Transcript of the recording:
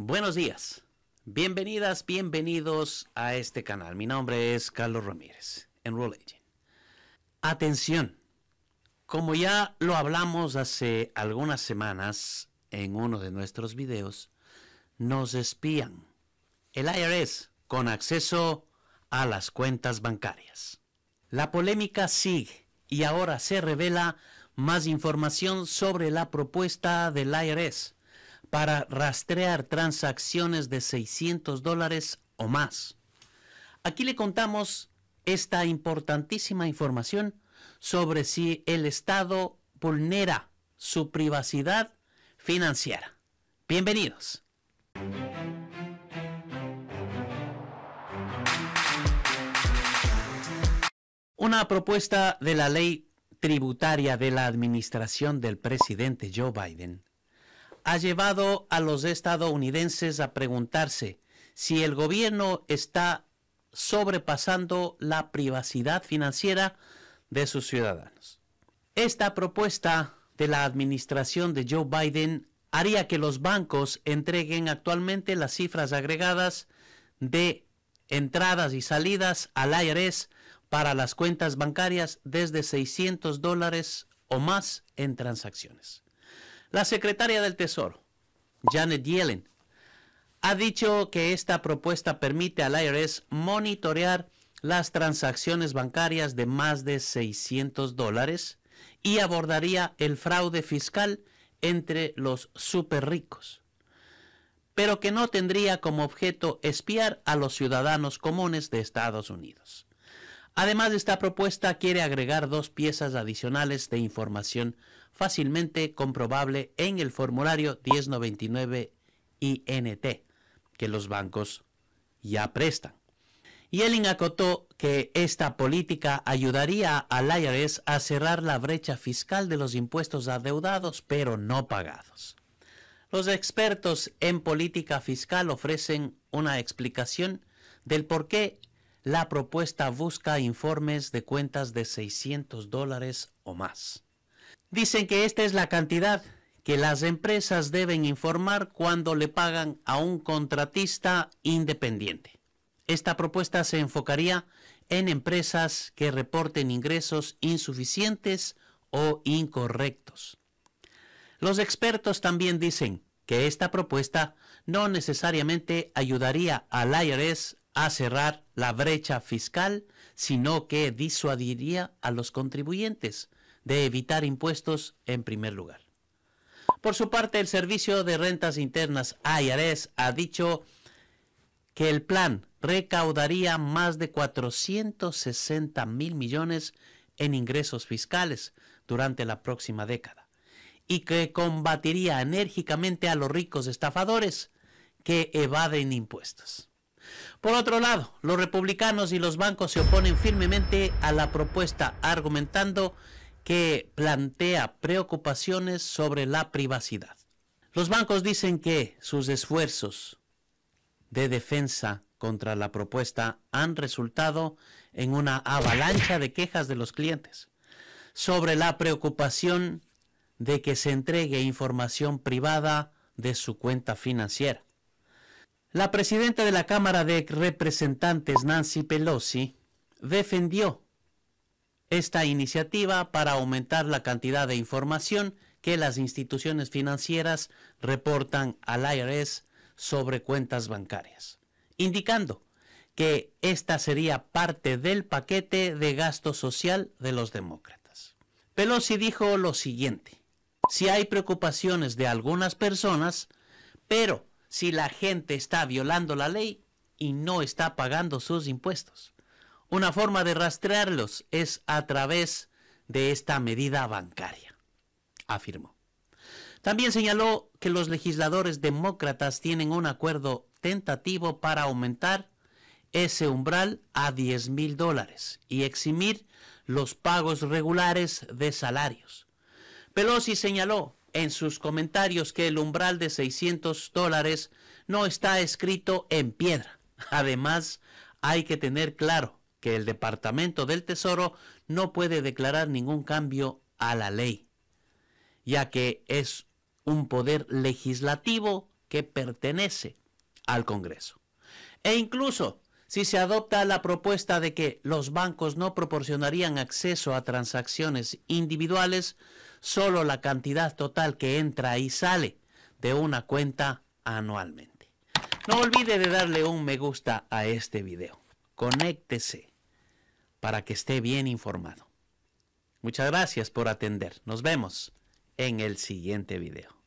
Buenos días, bienvenidas, bienvenidos a este canal. Mi nombre es Carlos Ramírez, en Agent. Atención, como ya lo hablamos hace algunas semanas en uno de nuestros videos, nos espían el IRS con acceso a las cuentas bancarias. La polémica sigue y ahora se revela más información sobre la propuesta del IRS para rastrear transacciones de 600 dólares o más. Aquí le contamos esta importantísima información sobre si el Estado vulnera su privacidad financiera. Bienvenidos. Una propuesta de la ley tributaria de la administración del presidente Joe Biden ha llevado a los estadounidenses a preguntarse si el gobierno está sobrepasando la privacidad financiera de sus ciudadanos. Esta propuesta de la administración de Joe Biden haría que los bancos entreguen actualmente las cifras agregadas de entradas y salidas al IRS para las cuentas bancarias desde 600 dólares o más en transacciones. La secretaria del Tesoro, Janet Yellen, ha dicho que esta propuesta permite al IRS monitorear las transacciones bancarias de más de 600 dólares y abordaría el fraude fiscal entre los superricos, pero que no tendría como objeto espiar a los ciudadanos comunes de Estados Unidos. Además esta propuesta, quiere agregar dos piezas adicionales de información fácilmente comprobable en el formulario 1099 INT que los bancos ya prestan. Y Yellen acotó que esta política ayudaría al IRS a cerrar la brecha fiscal de los impuestos adeudados pero no pagados. Los expertos en política fiscal ofrecen una explicación del por qué la propuesta busca informes de cuentas de 600 dólares o más. Dicen que esta es la cantidad que las empresas deben informar cuando le pagan a un contratista independiente. Esta propuesta se enfocaría en empresas que reporten ingresos insuficientes o incorrectos. Los expertos también dicen que esta propuesta no necesariamente ayudaría al IRS a cerrar la brecha fiscal, sino que disuadiría a los contribuyentes de evitar impuestos en primer lugar. Por su parte, el Servicio de Rentas Internas IRS ha dicho que el plan recaudaría más de 460 mil millones en ingresos fiscales durante la próxima década y que combatiría enérgicamente a los ricos estafadores que evaden impuestos. Por otro lado, los republicanos y los bancos se oponen firmemente a la propuesta, argumentando que plantea preocupaciones sobre la privacidad. Los bancos dicen que sus esfuerzos de defensa contra la propuesta han resultado en una avalancha de quejas de los clientes sobre la preocupación de que se entregue información privada de su cuenta financiera. La presidenta de la Cámara de Representantes, Nancy Pelosi, defendió esta iniciativa para aumentar la cantidad de información que las instituciones financieras reportan al IRS sobre cuentas bancarias, indicando que esta sería parte del paquete de gasto social de los demócratas. Pelosi dijo lo siguiente, si hay preocupaciones de algunas personas, pero si la gente está violando la ley y no está pagando sus impuestos. Una forma de rastrearlos es a través de esta medida bancaria, afirmó. También señaló que los legisladores demócratas tienen un acuerdo tentativo para aumentar ese umbral a 10 mil dólares y eximir los pagos regulares de salarios. Pelosi señaló en sus comentarios que el umbral de 600 dólares no está escrito en piedra. Además, hay que tener claro que el Departamento del Tesoro no puede declarar ningún cambio a la ley, ya que es un poder legislativo que pertenece al Congreso. E incluso si se adopta la propuesta de que los bancos no proporcionarían acceso a transacciones individuales, solo la cantidad total que entra y sale de una cuenta anualmente. No olvide de darle un me gusta a este video. Conéctese para que esté bien informado. Muchas gracias por atender. Nos vemos en el siguiente video.